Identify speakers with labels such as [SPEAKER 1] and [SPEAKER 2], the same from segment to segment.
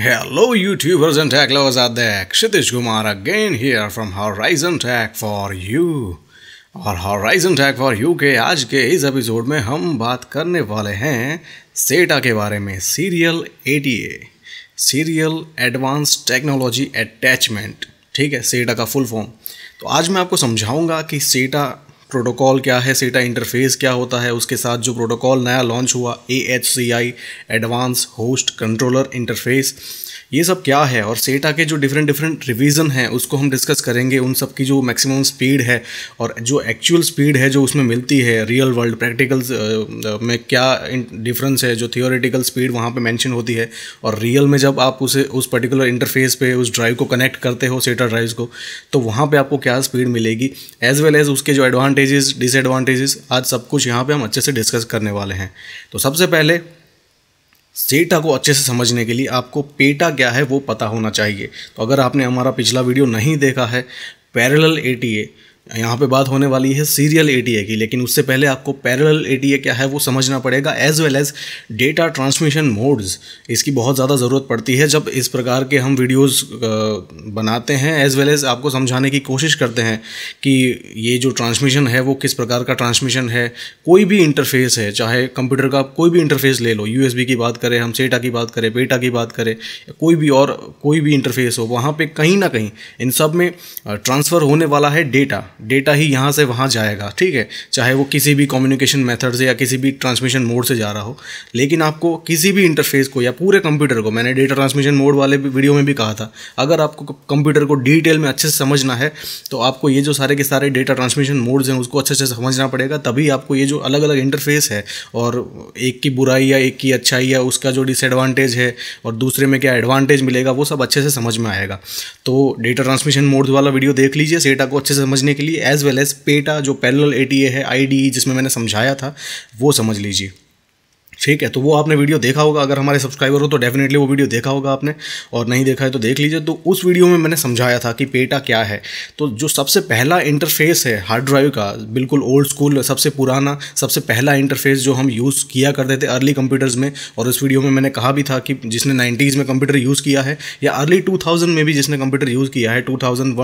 [SPEAKER 1] Hello YouTubers and tech lovers out there, Kshitish Kumar again here from Horizon Tech for You और Horizon Tech for You के आज के इस episode में हम बात करने वाले हैं सेटा के बारे में serial ATA serial advance technology attachment ठीक है सेटा का फुल फॉर्म तो आज मैं आपको समझाऊंगा कि सेटा प्रोटोकॉल क्या है सेटा इंटरफेस क्या होता है उसके साथ जो प्रोटोकॉल नया लॉन्च हुआ A H C I advance host controller interface ये सब क्या है और सेटा के जो डिफरेंट डिफरेंट रिवीजन हैं उसको हम डिस्कस करेंगे उन सब की जो मैक्सिमम स्पीड है और जो एक्चुअल स्पीड है जो उसमें मिलती है रियल वर्ल्ड प्रैक्टिकल्स में क्या डिफरेंस है जो थियोरेटिकल स्पीड वहाँ पे मेंशन होती है और रियल में जब आप उसे उस पर्टिकुलर इंटरफेस पे उस ड्राइव को कनेक्ट करते हो सेटा ड्राइव्स को तो वहाँ पर आपको क्या स्पीड मिलेगी एज वेल एज उसके जो एडवांटेजेस डिसएडवांटेजेस आज सब कुछ यहाँ पर हम अच्छे से डिस्कस करने वाले हैं तो सबसे पहले सेटा को अच्छे से समझने के लिए आपको पेटा क्या है वो पता होना चाहिए तो अगर आपने हमारा पिछला वीडियो नहीं देखा है पैरेलल ए यहाँ पे बात होने वाली है सीरियल ए की लेकिन उससे पहले आपको पैरेलल ए क्या है वो समझना पड़ेगा as well as data transmission modes इसकी बहुत ज़्यादा ज़रूरत पड़ती है जब इस प्रकार के हम वीडियोस बनाते हैं एज वेल एज आपको समझाने की कोशिश करते हैं कि ये जो ट्रांसमिशन है वो किस प्रकार का ट्रांसमिशन है कोई भी इंटरफेस है चाहे कंप्यूटर का कोई भी इंटरफेस ले लो यू की बात करें हम सेटा की बात करें बेटा की बात करें कोई भी और कोई भी इंटरफेस हो वहाँ पर कहीं ना कहीं इन सब में ट्रांसफ़र होने वाला है डेटा डेटा ही यहाँ से वहाँ जाएगा ठीक है चाहे वो किसी भी कम्युनिकेशन मेथड से या किसी भी ट्रांसमिशन मोड से जा रहा हो लेकिन आपको किसी भी इंटरफेस को या पूरे कंप्यूटर को मैंने डेटा ट्रांसमिशन मोड वाले वीडियो में भी कहा था अगर आपको कंप्यूटर को डिटेल में अच्छे से समझना है तो आपको ये जो सारे के सारे डेटा ट्रांसमिशन मोड्स हैं उसको अच्छे से समझना पड़ेगा तभी आपको ये जो अलग अलग इंटरफेस है और एक की बुराई या एक की अच्छाई या उसका जो डिसएडवांटेज है और दूसरे में क्या एडवांटेज मिलेगा वो सब अच्छे से समझ में आएगा तो डेटा ट्रांसमिशन मोड्स वाला वीडियो देख लीजिए सेटा को अच्छे से समझने के लिए लिए एज वेल एज पेटा जो पैरल ए है आई e, जिसमें मैंने समझाया था वो समझ लीजिए ठीक है तो वो आपने वीडियो देखा होगा अगर हमारे सब्सक्राइबर हो तो डेफिनेटली वो वीडियो देखा होगा आपने और नहीं देखा है तो देख लीजिए तो उस वीडियो में मैंने समझाया था कि पेटा क्या है तो जो सबसे पहला इंटरफेस है हार्ड ड्राइव का बिल्कुल ओल्ड स्कूल सबसे पुराना सबसे पहला इंटरफेस जो हम यूज़ किया करते थे अर्ली कंप्यूटर्स में और उस वीडियो में मैंने कहा भी था कि जिसने नाइन्टीज़ में कंप्यूटर यूज़ किया है या अर्ली टू में भी जिसने कंप्यूटर यूज़ किया है टू थाउजेंड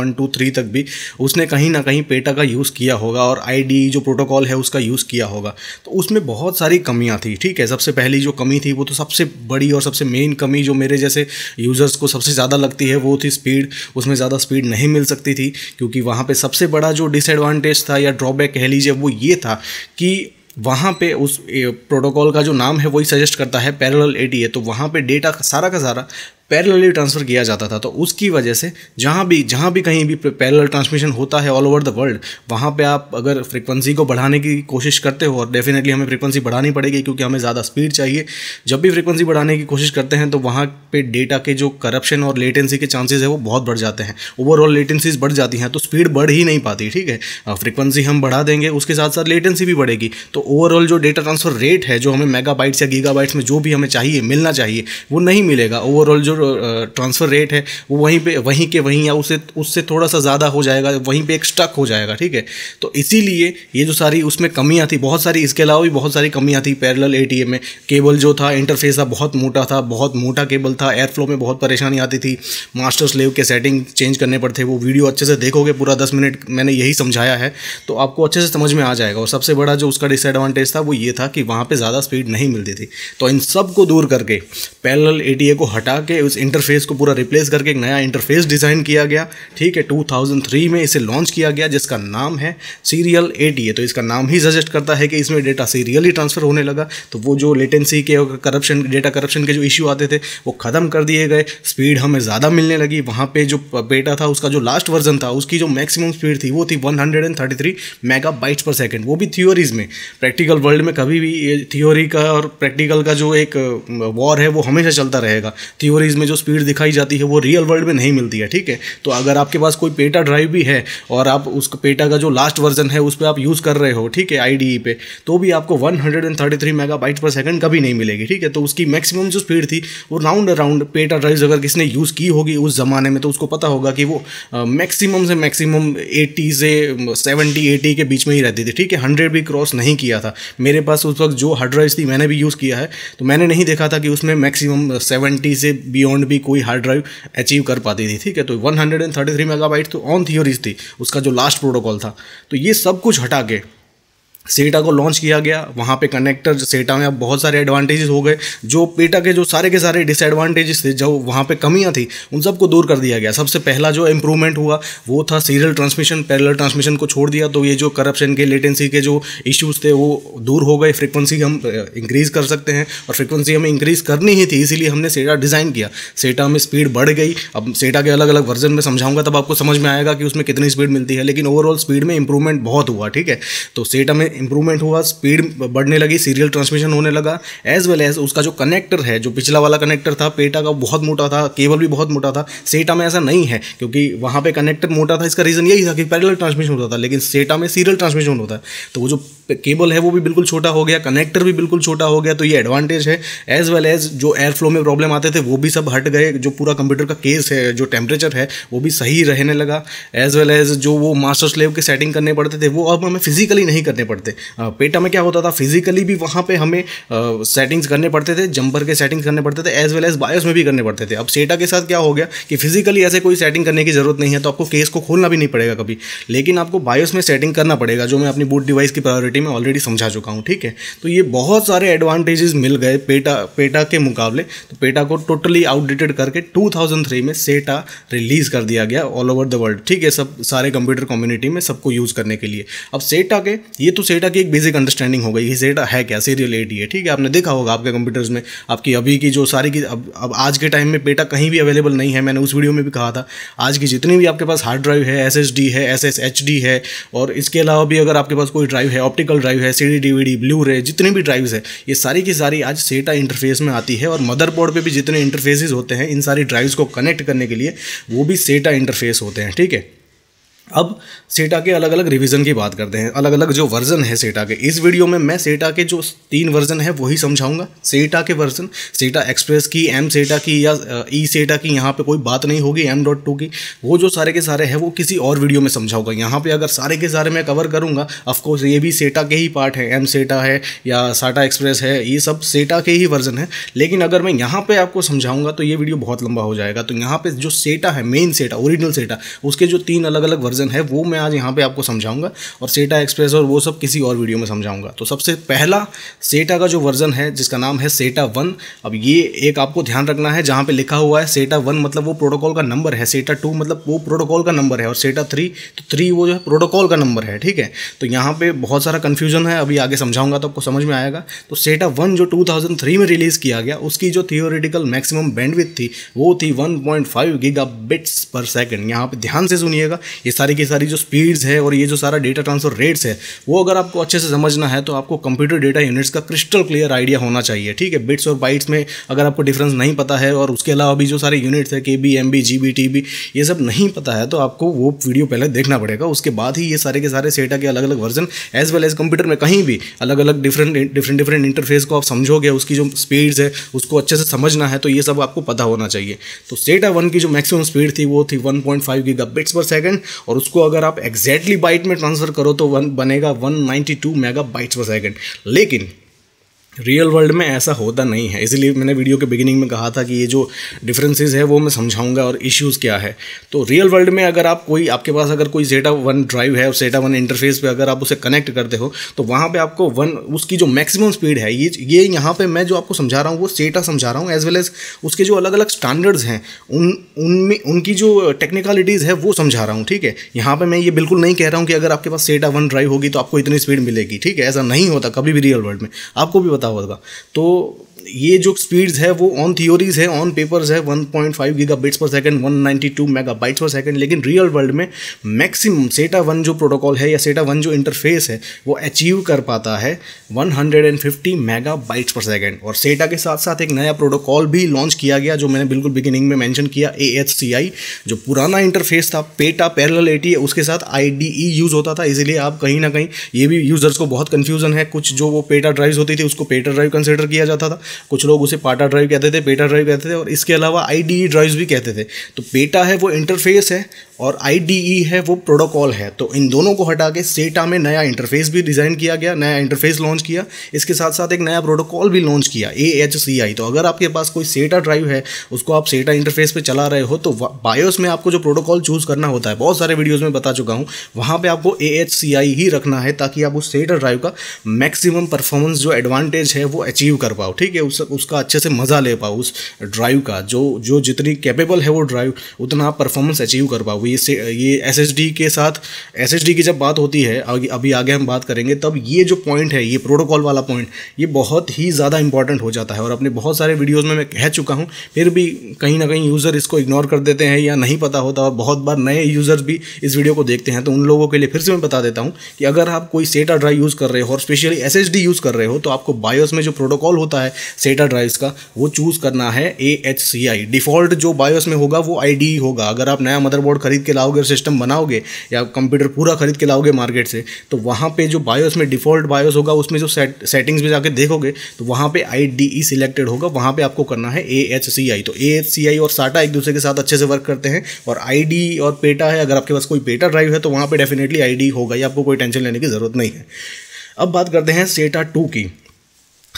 [SPEAKER 1] तक भी उसने कहीं ना कहीं पेटा का यूज़ किया होगा और आई जो प्रोटोकॉल है उसका यूज़ किया होगा तो उसमें बहुत सारी कमियाँ थी ठीक है सबसे पहली जो कमी थी वो तो सबसे बड़ी और सबसे मेन कमी जो मेरे जैसे यूज़र्स को सबसे ज़्यादा लगती है वो थी स्पीड उसमें ज़्यादा स्पीड नहीं मिल सकती थी क्योंकि वहाँ पर सबसे बड़ा जो डिसएडवांटेज था या ड्रॉबैक कह लीजिए वो ये था कि वहाँ पे उस प्रोटोकॉल का जो नाम है वही सजेस्ट करता है पैरेलल ए तो वहाँ पे डेटा सारा का सारा पैरेलली ट्रांसफ़र किया जाता था तो उसकी वजह से जहाँ भी जहाँ भी कहीं भी पैरेलल ट्रांसमिशन होता है ऑल ओवर द वर्ल्ड वहाँ पे आप अगर फ्रीक्वेंसी को बढ़ाने की कोशिश करते हो और डेफिनेटली हमें फ्रीक्वेंसी बढ़ानी पड़ेगी क्योंकि हमें ज़्यादा स्पीड चाहिए जब भी फ्रीक्वेंसी बढ़ाने की कोशिश करते हैं तो वहाँ पर डेटा के जो करप्शन और लेटेंसी के चांसेज़ है वो बहुत बढ़ जाते हैं ओवरऑल लेटेंसीज बढ़ जाती हैं तो स्पीड बढ़ ही नहीं पाती ठीक है फ्रीक्वेंसी हम बढ़ा देंगे उसके साथ साथ लेटेंसी भी बढ़ेगी तो ओवरऑल जो डेटा ट्रांसफर रेट है जो हमें मेगा या गीगा में जो भी हमें चाहिए मिलना चाहिए वो नहीं मिलेगा ओवरऑल जो ट्रांसफ़र रेट है वो वहीं पे वहीं के वहीं या उसे उससे थोड़ा सा ज़्यादा हो जाएगा वहीं पे एक स्टक हो जाएगा ठीक है तो इसीलिए ये जो सारी उसमें कमियाँ थी बहुत सारी इसके अलावा भी बहुत सारी कमियाँ थी पैरल ए में केबल जो था इंटरफेस था बहुत मोटा था बहुत मोटा केबल था एयरफ्लो में बहुत परेशानी आती थी मास्टर स्लेव के सेटिंग चेंज करने पड़ते वो वीडियो अच्छे से देखोगे पूरा दस मिनट मैंने यही समझाया है तो आपको अच्छे से समझ में आ जाएगा और सबसे बड़ा जो उसका डिसएडवांटेज था वो ये था कि वहाँ पर ज़्यादा स्पीड नहीं मिलती थी तो इन सब को दूर करके पैरल ए को हटा के उस इंटरफेस को पूरा रिप्लेस करके एक नया इंटरफेस डिज़ाइन किया गया ठीक है 2003 में इसे लॉन्च किया गया जिसका नाम है सीरियल ए तो इसका नाम ही सजेस्ट करता है कि इसमें डेटा सीरियली ट्रांसफ़र होने लगा तो वो जो लेटेंसी के करप्शन डेटा करप्शन के जो इशू आते थे वो ख़त्म कर दिए गए स्पीड हमें ज़्यादा मिलने लगी वहाँ पर जो बेटा था उसका जो लास्ट वर्जन था उसकी जो मैक्सिमम स्पीड थी वो थी वन हंड्रेड पर सेकेंड वो भी थियोरीज में प्रैक्टिकल वर्ल्ड में कभी भी थियोरी का और प्रैक्टिकल का जो एक वॉर है वो हमेशा चलता रहेगा थियोरीज में जो स्पीड दिखाई जाती है वो रियल वर्ल्ड में नहीं मिलती है ठीक है तो अगर आपके पास कोई पेटा ड्राइव भी है और आप उस पेटा का जो लास्ट वर्जन है उस पर आप यूज़ कर रहे हो ठीक है आई पे तो भी आपको वन हंड्रेड पर सेकेंड कभी नहीं मिलेगी ठीक है तो उसकी मैक्सिमम जो स्पीड थी वो राउंड अराउंड पेटा ड्राइव अगर किसने यूज़ की होगी उस ज़माने में तो उसको पता होगा कि वो मैक्सिमम से मैक्सिमम एटी से सेवेंटी एटी के बीच में ही रहती थी ठीक है हंड्रेड भी क्रॉस नहीं किया था मेरे पास उस वक्त जो हार्ड ड्राइव थी मैंने भी यूज़ किया है तो मैंने नहीं देखा था कि उसमें मैक्सिमम सेवेंटी से बी बियॉन्ड भी कोई हार्ड ड्राइव अचीव कर पाती थी ठीक है तो 133 मेगाबाइट तो ऑन थियोरीज थी उसका जो लास्ट प्रोटोकॉल था तो ये सब कुछ हटा के सेटा को लॉन्च किया गया वहाँ पे कनेक्टर सेटा में अब बहुत सारे एडवांटेजेस हो गए जो पेटा के जो सारे के सारे डिसएडवांटेजेस थे जो वहाँ पे कमियाँ थी उन सबको दूर कर दिया गया सबसे पहला जो इम्प्रूवमेंट हुआ वो था सीरियल ट्रांसमिशन पैरेलल ट्रांसमिशन को छोड़ दिया तो ये जो करप्शन के लेटेंसी के जो इश्यूज़ थे वो दूर हो गए फ्रिक्वेंसी हम इंक्रीज़ कर सकते हैं और फ्रिक्वेंसी हमें इंक्रीज़ करनी ही थी इसीलिए हमने सेटा डिज़ाइन किया सेटा में स्पीड बढ़ गई अब सेटा के अलग अलग वर्जन में समझाऊंगा तब आपको समझ में आएगा कि उसमें कितनी स्पीड मिलती है लेकिन ओवरऑल स्पीड में इंप्रूवमेंट बहुत हुआ ठीक है तो सेटा में इंप्रूवमेंट हुआ स्पीड बढ़ने लगी सीरियल ट्रांसमिशन होने लगा एज वेल एज उसका जो कनेक्टर है जो पिछला वाला कनेक्टर था पेटा का बहुत मोटा था केबल भी बहुत मोटा था सेटा में ऐसा नहीं है क्योंकि वहाँ पर कनेक्टर मोटा था इसका रीज़न यही था कि पैरल ट्रांसमिशन होता था लेकिन सेटा में सीरियल ट्रांसमिशन होता है तो वो जो केबल है वो भी बिल्कुल छोटा हो गया कनेक्टर भी बिल्कुल छोटा हो गया तो ये एडवांटेज है एज वेल एज जो एयर फ्लो में प्रॉब्लम आते थे वो भी सब हट गए जो पूरा कंप्यूटर का केस है जो टेम्परेचर है वो भी सही रहने लगा एज वेल एज जो वो मास्टर स्लेव के सेटिंग करने पड़ते थे वो अब हमें फिजिकली नहीं करने पड़ते थे पेटा में क्या होता था फिजिकली भी वहाँ पे हमें सेटिंग्स करने पड़ते थे जंपर के सेटिंग्स करने पड़ते थे एज वेल एज बायोस में भी करने पड़ते थे अब सेटा के साथ क्या हो गया कि फिजिकली ऐसे कोई सेटिंग करने की जरूरत नहीं है तो आपको केस को खोलना भी नहीं पड़ेगा कभी लेकिन आपको बायोस में सेटिंग करना पड़ेगा जो मैं अपनी बूट डिवाइस की प्रायोरिटी में ऑलरेडी समझा चुका हूँ ठीक है तो ये बहुत सारे एडवांटेजेस मिल गए पेटा पेटा के मुकाबले तो पेटा को टोटली आउटडेटेड करके टू में सेटा रिलीज़ कर दिया गया ऑल ओवर द वर्ल्ड ठीक है सब सारे कंप्यूटर कम्युनिटी में सबको यूज़ करने के लिए अब सेटा के ये तो सेटा सेटा की एक बेसिक अंडरस्टैंडिंग हो गई कि सेटा है क्या सीरियल ए टी है ठीक है आपने देखा होगा आपके कंप्यूटर्स में आपकी अभी की जो सारी की अब अब आज के टाइम में पेटा कहीं भी अवेलेबल नहीं है मैंने उस वीडियो में भी कहा था आज की जितनी भी आपके पास हार्ड ड्राइव है एस एस डी है एस एस एच डी है और इसके अलावा भी अगर आपके पास कोई ड्राइव है ऑप्टिकल ड्राइव है सी डी डी ब्लू रे जितनी भी ड्राइव्स है ये सारी की सारी आज सेटा इंटरफेस में आती है और मदरबोर्ड पर भी जितने इंटरफेसिस होते हैं इन सारी ड्राइव्स को कनेक्ट करने के लिए वो भी सेटा इंटरफेस होते हैं ठीक है अब सेटा के अलग अलग रिवीजन की बात करते हैं अलग अलग जो वर्जन है सेटा के इस वीडियो में मैं सेटा के जो तीन वर्जन है वही समझाऊंगा सेटा के वर्जन सेटा एक्सप्रेस की एम सेटा की या ई e सेटा की यहाँ पे कोई बात नहीं होगी एम डॉट टू की वो जो सारे के सारे हैं वो किसी और वीडियो में समझाऊंगा यहाँ पे अगर सारे के सारे मैं कवर करूँगा ऑफकोर्स ये भी सेटा के ही पार्ट है एम सेटा है या साटा एक्सप्रेस है ये सब सेटा के ही वर्जन है लेकिन अगर मैं यहाँ पर आपको समझाऊँगा तो ये वीडियो बहुत लंबा हो जाएगा तो यहाँ पर जो सेटा है मेन सेटा ओरिजिनल सेटा उसके जो तीन अलग अलग वर्जन कंपेरिजन है वो मैं आज यहाँ पे आपको समझाऊंगा और सेटा एक्सप्रेस और वो सब किसी और वीडियो में समझाऊंगा तो सबसे पहला सेटा का जो वर्जन है जिसका नाम है सेटा वन अब ये एक आपको ध्यान रखना है जहाँ पर लिखा हुआ है सेटा वन मतलब वो प्रोटोकॉल का नंबर है सेटा टू मतलब वो प्रोटोकॉल का नंबर है और सेटा थ्री तो थ्री वो जो है प्रोटोकॉल का नंबर है ठीक है तो यहाँ पर बहुत सारा कन्फ्यूजन है अभी आगे समझाऊंगा तो आपको समझ में आएगा तो सेटा वन जो टू में रिलीज़ किया गया उसकी जो थियोरिटिकल मैक्सिमम बैंडविथ थी वो थी वन 1.5 गीगाबिट्स पर सेकेंड यहाँ पे ध्यान से सुनिएगा ये सारी सारी की सारी जो स्पीड्स है और ये जो सारा डेटा ट्रांसफर रेट्स है वो अगर आपको अच्छे से समझना है तो आपको कंप्यूटर डेटा यूनिट्स का क्रिस्टल क्लियर आइडिया होना चाहिए ठीक है बिट्स और बाइट्स में अगर आपको डिफरेंस नहीं पता है और उसके अलावा भी जो सारे यूनिट्स है K B M B G B T B ये सब नहीं पता है तो आपको वो वीडियो पहले देखना पड़ेगा उसके बाद ही ये सारे के सारे सेटा के अलग अलग version as well as computer में कहीं भी अलग अलग डिफरेंट डिफरेंट डिफरेंट इंटरफेस को आप समझोगे उसकी जो स्पीड्स है उसको अच्छे से समझना है तो ये सब आपको पता होना चाहिए तो सेटा वन की जो मैक्सिमम स्पीड थी वो थी one point five giga bits per second और उसको अगर आप एग्जैक्टली बाइट में ट्रांसफ़र करो तो वन बनेगा one two mega bytes per second लेकिन रियल वर्ल्ड में ऐसा होता नहीं है इसीलिए मैंने वीडियो के बिगिनिंग में कहा था कि ये जो डिफरेंसेस है वो मैं समझाऊंगा और इश्यूज़ क्या है तो रियल वर्ल्ड में अगर आप कोई आपके पास अगर कोई जेटा वन ड्राइव है और सेटा वन इंटरफेस पे अगर आप उसे कनेक्ट करते हो तो वहाँ पे आपको वन उसकी जो मैक्सिमम स्पीड है ये ये यहाँ पर मैं जो आपको समझा रहा हूँ वो सेटा समझा रहा हूँ एज वेल एज उसके जो अलग अलग स्टैंडर्ड्स हैं उन उनमें उनकी जो टेक्निकलिटीज़ है वो समझा रहा हूँ ठीक है यहाँ पर मैं ये बिल्कुल नहीं कह रहा हूँ कि अगर आपके पास सेटा वन ड्राइव होगी तो आपको इतनी स्पीड मिलेगी ठीक है ऐसा नहीं होता कभी भी रियल वर्ल्ड में आपको भी बता होगा तो ये जो स्पीड्स है वो ऑन थियोरीज है ऑन पेपर्स है 1.5 bits per second one two mega bytes per second लेकिन रियल वर्ल्ड में मैक्सिमम सेटा वन जो प्रोटोकॉल है या सेटा वन जो इंटरफेस है वो अचीव कर पाता है 150 बाइट्स पर सेकेंड और सेटा के साथ साथ एक नया प्रोटोकॉल भी लॉन्च किया गया जो मैंने बिल्कुल बिगिनिंग में मैंशन किया ए एच सी आई जो पुराना इंटरफेस था पेटा पैरल एटी उसके साथ आई डी ई यूज़ होता था इसीलिए आप कहीं ना कहीं ये भी यूज़र्स को बहुत कन्फ्यूजन है कुछ जो वो पेटा ड्राइव्स होती थी उसको पेटा ड्राइव कंसिडर किया जाता था कुछ लोग उसे पाटा ड्राइव कहते थे बेटा ड्राइव कहते थे और इसके अलावा आई ड्राइव्स e भी कहते थे तो बेटा है वो इंटरफेस है और आई e है वो प्रोटोकॉल है तो इन दोनों को हटा के सेटा में नया इंटरफेस भी डिज़ाइन किया गया नया इंटरफेस लॉन्च किया इसके साथ साथ एक नया प्रोटोकॉल भी लॉन्च किया ए तो अगर आपके पास कोई सेटा ड्राइव है उसको आप सेटा इंटरफेस पर चला रहे हो तो बायोस में आपको जो प्रोटोकॉल चूज़ करना होता है बहुत सारे वीडियोज़ में बता चुका हूँ वहाँ पर आपको ए ही रखना है ताकि आप उस सेटा ड्राइव का मैक्सिमम परफॉर्मेंस जो एडवांटेज है वो अचीव कर पाओ ठीक है उस, उसका अच्छे से मज़ा ले पाओ उस ड्राइव का जो जो जितनी कैपेबल है वो ड्राइव उतना आप परफॉर्मेंस अचीव कर पाओ ये से, ये एस के साथ एस की जब बात होती है अभी आगे हम बात करेंगे तब ये जो पॉइंट है ये प्रोटोकॉल वाला पॉइंट ये बहुत ही ज़्यादा इंपॉर्टेंट हो जाता है और अपने बहुत सारे वीडियोज़ में मैं कह चुका हूँ फिर भी कहीं ना कहीं यूज़र इसको इग्नोर कर देते हैं या नहीं पता होता और बहुत बार नए यूज़र्स भी इस वीडियो को देखते हैं तो उन लोगों के लिए फिर से मैं बता देता हूँ कि अगर आप कोई सेटा ड्राइव यूज़ कर रहे हो और स्पेशली एस यूज़ कर रहे हो तो आपको बायोस में जो प्रोटोकॉल होता है सेटा ड्राइव्स का वो चूज़ करना है ए डिफ़ॉल्ट जो बायोस में होगा वो आई होगा अगर आप नया मदरबोर्ड खरीद खरीद के लाओगे सिस्टम बनाओगे या कंप्यूटर पूरा खरीद के लाओगे मार्केट से तो वहाँ पे जो बायोस में डिफ़ॉल्ट बायोस होगा उसमें जो सेटिंग्स में जाके देखोगे तो वहाँ पे आई डी ई सिलेक्टेड होगा वहाँ पे आपको करना है ए एच सी आई तो ए एच सी आई और साटा एक दूसरे के साथ अच्छे से वर्क करते हैं और आई डी और पेटा है अगर आपके पास कोई पेटा ड्राइव है तो वहाँ पर डेफिनेटली आई डी होगा या आपको कोई टेंशन लेने की ज़रूरत नहीं है अब बात करते हैं सेटा टू की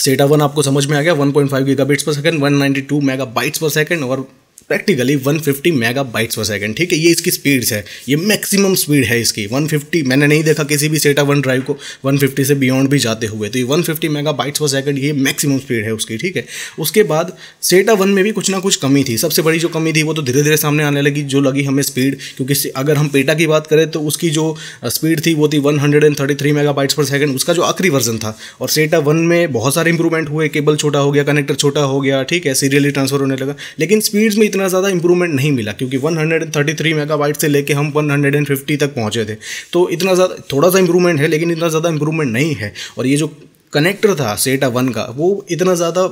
[SPEAKER 1] सेटा वन आपको समझ में आ गया 1.5 gigabits per second 192 megabytes per second और practically 150 mega bytes per second ठीक है ये इसकी स्पीड्स है ये मैक्सिमम स्पीड है इसकी 150 मैंने नहीं देखा किसी भी सेटा वन ड्राइव को 150 से बियॉन्ड भी जाते हुए तो ये 150 मेगा बाइट्स पर सेकेंड ये मैक्सिमम स्पीड है उसकी ठीक है उसके बाद सेटा वन में भी कुछ ना कुछ कमी थी सबसे बड़ी जो कमी थी वो तो धीरे धीरे सामने आने लगी जो लगी हमें स्पीड क्योंकि अगर हम पेटा की बात करें तो उसकी जो स्पीड थी वो थी one mega bytes per second उसका जो आखिरी वर्जन था और सेटा वन में बहुत सारे इंप्रूवमेंट हुए केबल छोटा हो गया कनेक्टर छोटा हो गया ठीक है सीरियली ट्रांसफर होने लगा लेकिन स्पीड्स में इतना ज़्यादा इंप्रूवमेंट नहीं मिला क्योंकि 133 मेगाबाइट से लेके हम 150 तक पहुंचे थे तो इतना ज़्यादा थोड़ा सा इंप्रूवमेंट है लेकिन इतना ज़्यादा इंप्रूवमेंट नहीं है और ये जो कनेक्टर था सेटा वन का वो इतना ज़्यादा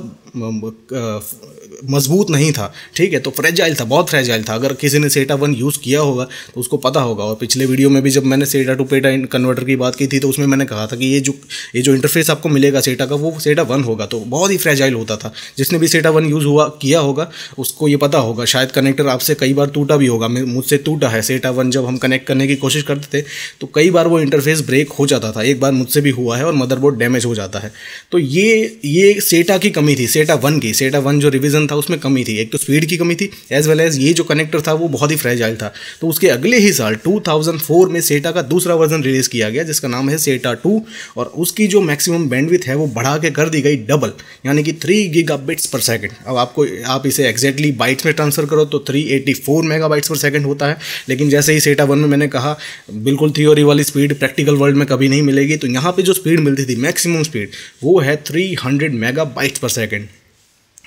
[SPEAKER 1] मजबूत नहीं था ठीक है तो फ्रेजाइल था बहुत फ्रेजाइल था अगर किसी ने सेटा वन यूज़ किया होगा तो उसको पता होगा और पिछले वीडियो में भी जब मैंने सेटा टू पेटा कन्वर्टर की बात की थी तो उसमें मैंने कहा था कि ये जो ये जो इंटरफेस आपको मिलेगा सेटा का वो सेटा वन होगा तो बहुत ही फ्रेजाइल होता था जिसने भी सेटा वन यूज़ हुआ किया होगा उसको ये पता होगा शायद कनेक्टर आपसे कई बार टूटा भी होगा मुझसे टूटा है सेटा वन जब हम कनेक्ट करने की कोशिश करते थे तो कई बार वो इंटरफेस ब्रेक हो जाता था एक बार मुझसे भी हुआ है और मदरबोर्ड डैमेज हो जाता है तो ये ये सेटा की कमी थी सेटा वन की सेटा वन जो रिविज़न था उसमें कमी थी एक तो स्पीड की कमी थी एज वेल एज ये जो कनेक्टर था वो बहुत ही फ्रेजाइल था तो उसके अगले ही साल 2004 में सेटा का दूसरा वर्जन रिलीज किया गया जिसका नाम है सेटा टू और उसकी जो मैक्सिमम बैंडविथ है वो बढ़ा के कर दी गई डबल यानी कि three giga bits per second अब आपको आप इसे एग्जैक्टली बाइट्स में ट्रांसफर करो तो three eighty four mega bytes per second होता है लेकिन जैसे ही सेटा वन में मैंने कहा बिल्कुल थियोरी वाली स्पीड प्रैक्टिकल वर्ल्ड में कभी नहीं मिलेगी तो यहाँ पर जो स्पीड मिलती थी मैक्सिमम स्पीड वो है three hundred mega bytes per second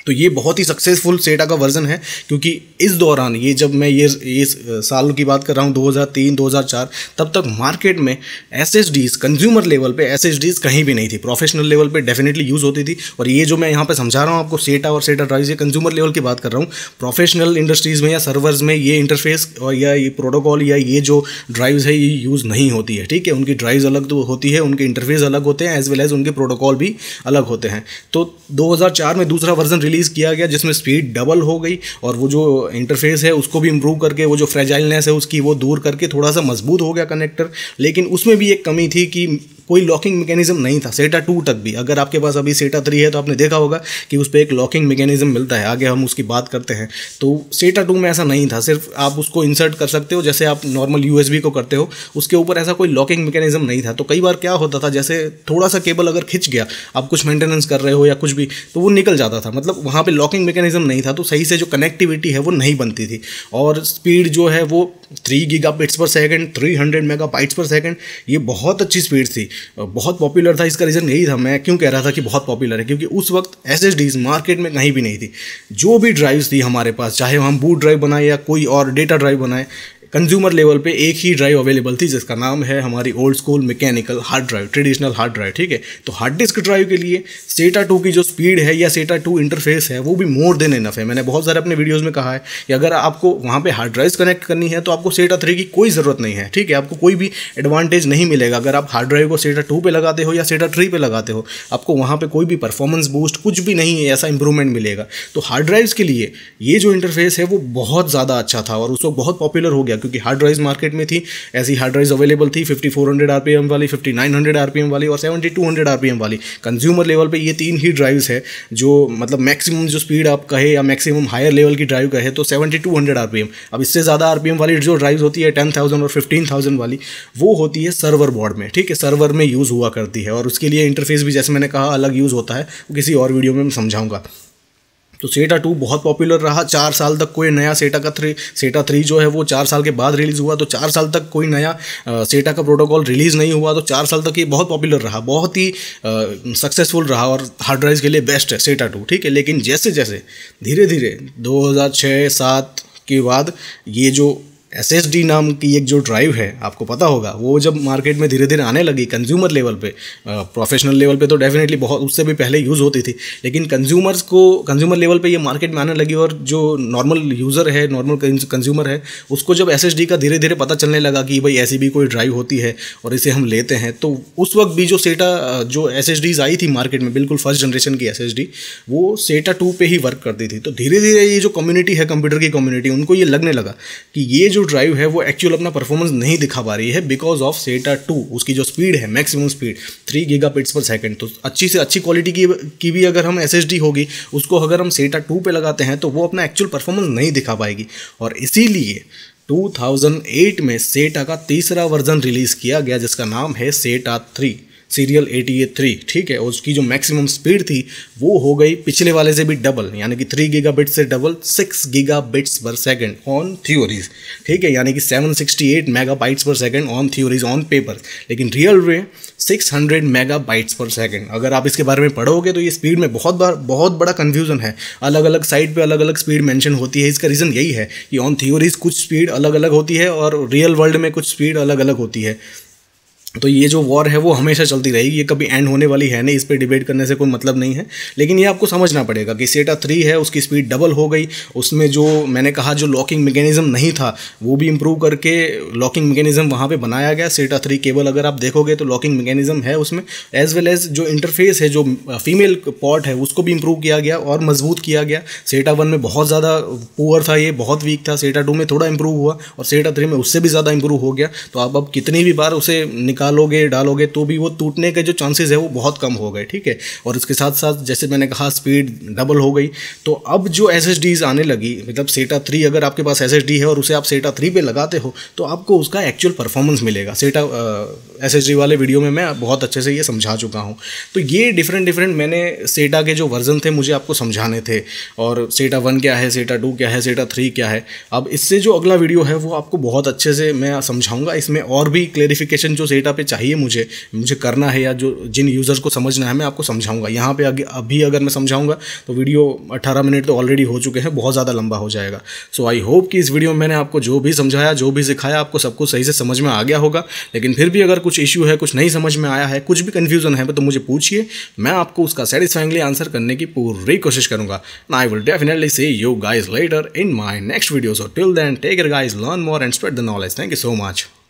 [SPEAKER 1] तो ये बहुत ही सक्सेसफुल सेटा का वर्जन है क्योंकि इस दौरान ये जब मैं ये ये साल की बात कर रहा हूँ 2003 2004 तब तक मार्केट में एस कंज्यूमर लेवल पे एस कहीं भी नहीं थी प्रोफेशनल लेवल पे डेफिनेटली यूज़ होती थी और ये जो मैं यहाँ पे समझा रहा हूँ आपको सेटा और सेटा ड्राइव ये कंज्यूमर लेवल की बात कर रहा हूँ प्रोफेशनल इंडस्ट्रीज़ में या सर्वर्स में ये इंटरफेस और या ये प्रोटोकॉल या ये जो ड्राइव्स है ये यूज़ नहीं होती है ठीक है उनकी ड्राइव्स अलग तो होती है उनके इंटरफेस अलग होते हैं एज वेल एज उनके प्रोटोकॉल भी अलग होते हैं तो दो में दूसरा वर्जन रिलीज़ किया गया जिसमें स्पीड डबल हो गई और वो जो इंटरफेस है उसको भी इम्प्रूव करके वो जो फ्रेजाइलनेस है उसकी वो दूर करके थोड़ा सा मजबूत हो गया कनेक्टर लेकिन उसमें भी एक कमी थी कि कोई लॉकिंग मैकेनिज्म नहीं था सेटा टू तक भी अगर आपके पास अभी सेटा थ्री है तो आपने देखा होगा कि उस पर एक लॉकिंग मैकेनिज्म मिलता है आगे हम उसकी बात करते हैं तो सेटा टू में ऐसा नहीं था सिर्फ आप उसको इंसर्ट कर सकते हो जैसे आप नॉर्मल यू को करते हो उसके ऊपर ऐसा कोई लॉकिंग मैकेनिज्म नहीं था तो कई बार क्या होता था जैसे थोड़ा सा केबल अगर खिंच गया आप कुछ मेंटेनेंस कर रहे हो या कुछ भी तो वो निकल जाता था मतलब वहाँ पर लॉकिंग मैकेनिज्म नहीं था तो सही से जो कनेक्टिविटी है वो नहीं बनती थी और स्पीड जो है वो three giga per second three hundred mega per second ये बहुत अच्छी स्पीड थी बहुत पॉपुलर था इसका रीज़न यही था मैं क्यों कह रहा था कि बहुत पॉपुलर है क्योंकि उस वक्त एस एस डीज मार्केट में कहीं भी नहीं थी जो भी ड्राइव्स थी हमारे पास चाहे हम बूट ड्राइव बनाए या कोई और डेटा ड्राइव बनाए कंज्यूमर लेवल पे एक ही ड्राइव अवेलेबल थी जिसका नाम है हमारी old school mechanical hard drive traditional hard drive ठीक है तो हार्ड डिस्क ड्राइव के लिए सेटा टू की जो स्पीड है या सेटा टू इंटरफेस है वो भी मोर देन इनफ है मैंने बहुत सारे अपने वीडियोज़ में कहा है कि अगर आपको वहाँ पर हार्ड ड्राइव कनेक्ट करनी है तो आपको सेटा थ्री की कोई ज़रूरत नहीं है ठीक है आपको कोई भी एडवांटेज नहीं मिलेगा अगर आप हार्ड ड्राइव को सेटा टू पर लगाते हो या सेटा थ्री पर लगाते हो आपको वहाँ पर कोई भी परफॉर्मेंस बूस्ट कुछ भी नहीं है ऐसा इंप्रूवमेंट मिलेगा तो हार्ड ड्राइव्स के लिए ये जो इंटरफेस है वो बहुत ज़्यादा अच्छा था और उसको बहुत पॉपुलर हो गया क्योंकि हार्ड ड्राइव मार्केट में थी ऐसी हार्ड ड्राइव अवेलेबल थी फिफ्टी फोर हंड्रेड आरपीएम वाली फिफ्टी नाइन हंड्रेड आरपीएम वाली और सेवेंटी टू हंड्रेड आरपीएम वाली कंज्यूमर लेवल पर ये तीन ही ड्राइव्स है जो मतलब मैक्सिमम जो स्पीड आप कहे या मैक्सिमम हायर लेवल की ड्राइव कहे तो सेवेंटी टू हंड्रेड आरपीएम अब इससे ज़्यादा आरपीएम वाली जो ड्राइव होती है टेन थाउजेंड और फिफ्टीन थाउजेंड वाली वो होती है सर्वर बोर्ड में ठीक है सर्वर में यूज़ हुआ करती है और उसके लिए इंटरफेस भी जैसे मैंने कहा अलग यूज़ होता है किसी और वीडियो में मैं समझाऊंगा तो सेटा टू बहुत पॉपुलर रहा चार साल तक कोई नया सेटा का थ्री सेटा थ्री जो है वो चार साल के बाद रिलीज़ हुआ तो चार साल तक कोई नया सेटा का प्रोटोकॉल रिलीज़ नहीं हुआ तो चार साल तक ये बहुत पॉपुलर रहा बहुत ही सक्सेसफुल रहा और हार्ड ड्राइव के लिए बेस्ट है सेटा टू ठीक है लेकिन जैसे जैसे धीरे धीरे दो हज़ार के बाद ये जो एस एस डी नाम की एक जो ड्राइव है आपको पता होगा वो जब मार्केट में धीरे धीरे आने लगी कंज्यूमर लेवल पे प्रोफेशनल लेवल पे तो डेफिनेटली बहुत उससे भी पहले यूज़ होती थी लेकिन कंज्यूमर्स को कंज्यूमर लेवल पे ये मार्केट में आने लगी और जो नॉर्मल यूज़र है नॉर्मल कंज्यूमर है उसको जब एस एस डी का धीरे धीरे पता चलने लगा कि भाई ऐसी भी e कोई ड्राइव होती है और इसे हम लेते हैं तो उस वक्त भी जो सेटा जो एस डीज आई थी मार्केट में बिल्कुल फर्स्ट जनरेशन की एस एस डी वो सेटा टू पर ही वर्क करती थी तो धीरे धीरे ये जो कम्युनिटी है कंप्यूटर की कम्युनिटी उनको ये लगने लगा कि ये जो ड्राइव है वो एक्चुअल अपना परफॉर्मेंस नहीं दिखा पा रही है बिकॉज ऑफ सेटा टू उसकी जो स्पीड है maximum speed three giga per second तो अच्छी से अच्छी क्वालिटी की की भी अगर हम एस होगी उसको अगर हम सेटा टू पर लगाते हैं तो वो अपना एक्चुअल परफॉर्मेंस नहीं दिखा पाएगी और इसीलिए 2008 में सेटा का तीसरा वर्जन रिलीज़ किया गया जिसका नाम है SATA three serial ATA eight three ठीक है उसकी जो मैक्सिमम स्पीड थी वो हो गई पिछले वाले से भी डबल यानी कि थ्री गीगा बिट्स से double six giga bits per second on theories ठीक है यानी कि seven sixty eight mega bytes per second on theories on paper लेकिन real way six hundred mega bytes per second अगर आप इसके बारे में पढ़ोगे तो ये स्पीड में बहुत बार बहुत बड़ा कन्फ्यूजन है अलग अलग साइट पे अलग अलग स्पीड मेंशन होती है इसका रीज़न यही है कि ऑन थ्योरीज कुछ स्पीड अलग अलग होती है और रियल वर्ल्ड में कुछ स्पीड अलग अलग होती है तो ये जो वॉर है वो हमेशा चलती रहेगी ये कभी एंड होने वाली है नहीं इस पर डिबेट करने से कोई मतलब नहीं है लेकिन ये आपको समझना पड़ेगा कि सेटा थ्री है उसकी स्पीड डबल हो गई उसमें जो मैंने कहा जो लॉकिंग मैकेनिज्म नहीं था वो भी इम्प्रूव करके लॉकिंग मैकेनिज्म वहाँ पर बनाया गया सेटा थ्री केबल अगर आप देखोगे तो लॉकिंग मैकेनिज्म है उसमें एज वेल एज जो इंटरफेस है जो फीमेल पॉट है उसको भी इम्प्रूव किया गया और मजबूत किया गया सेटा वन में बहुत ज़्यादा पुअर था ये बहुत वीक था सेटा टू में थोड़ा इम्प्रूव हुआ और सेटा थ्री में उससे भी ज़्यादा इम्प्रूव हो गया तो आप अब कितनी भी बार उसे निकाल निकालोगे डालोगे तो भी वो टूटने के जो चांसेस है वो बहुत कम हो गए ठीक है और इसके साथ साथ जैसे मैंने कहा स्पीड डबल हो गई तो अब जो एस आने लगी मतलब सेटा थ्री अगर आपके पास एस है और उसे आप सेटा थ्री पर लगाते हो तो आपको उसका एक्चुअल परफॉर्मेंस मिलेगा सेटा एस वाले वीडियो में मैं बहुत अच्छे से ये समझा चुका हूँ तो ये डिफरेंट डिफरेंट मैंने सेटा के जो वर्जन थे मुझे आपको समझाने थे और सेटा वन क्या है सेटा टू क्या है सेटा थ्री क्या है अब इससे जो अगला वीडियो है वो आपको बहुत अच्छे से मैं समझाऊंगा इसमें और भी क्लेरिफिकेशन जो सेटा जगह पे चाहिए मुझे मुझे करना है या जो जिन यूज़र्स को समझना है मैं आपको समझाऊंगा यहाँ पे अभी अगर मैं समझाऊंगा तो वीडियो 18 मिनट तो ऑलरेडी हो चुके हैं बहुत ज़्यादा लंबा हो जाएगा सो आई होप कि इस वीडियो में मैंने आपको जो भी समझाया जो भी सिखाया आपको सब कुछ सही से समझ में आ गया होगा लेकिन फिर भी अगर कुछ इश्यू है कुछ नहीं समझ में आया है कुछ भी कन्फ्यूजन है तो मुझे पूछिए मैं आपको उसका सेटिस्फाइंगली आंसर करने की पूरी कोशिश करूँगा I will definitely see you guys later in my next video so till then tech guys learn more and spread the knowledge thank you so much